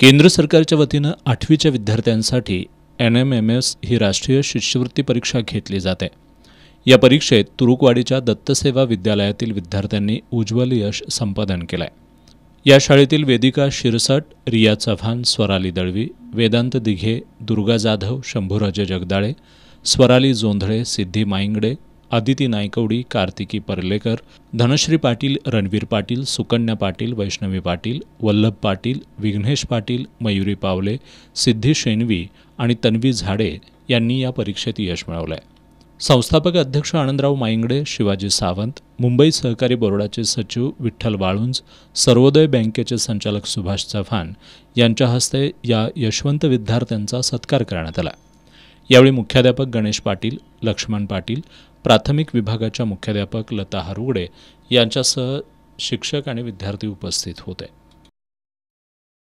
केंद्र सरकारच्या वतीनं आठवीच्या विद्यार्थ्यांसाठी एन एम एम एस ही राष्ट्रीय शिष्यवृत्ती परीक्षा घेतली जाते या परीक्षेत तुरुकवाडीच्या दत्तसेवा विद्यालयातील विद्यार्थ्यांनी उज्ज्वल यश संपादन केलं आहे या शाळेतील वेदिका शिरसट रिया चव्हाण स्वराली दळवी वेदांत दिघे दुर्गा जाधव शंभूराजे जगदाळे स्वराली जोंधळे सिद्धी माईंगडे आदिती नायकवडी कार्तिकी परलेकर धनश्री पाटील रणवीर पाटील सुकन्या पाटील वैष्णवी पाटील वल्लभ पाटील विघ्नेश पाटील मयुरी पावले सिद्धी शेनवी आणि तन्वी झाडे यांनी या परीक्षेत यश मिळवलं आहे संस्थापक अध्यक्ष आनंदराव माइंगडे शिवाजी सावंत मुंबई सहकारी बोर्डाचे सचिव विठ्ठल वाळुंज सर्वोदय बँकेचे संचालक सुभाष चव्हाण यांच्या हस्ते या यशवंत विद्यार्थ्यांचा सत्कार करण्यात आला यावेळी मुख्याध्यापक गणेश पाटील लक्ष्मण पाटील प्राथमिक विभागाच्या मुख्याध्यापक लता हरुगडे यांच्यासह शिक्षक आणि विद्यार्थी उपस्थित होते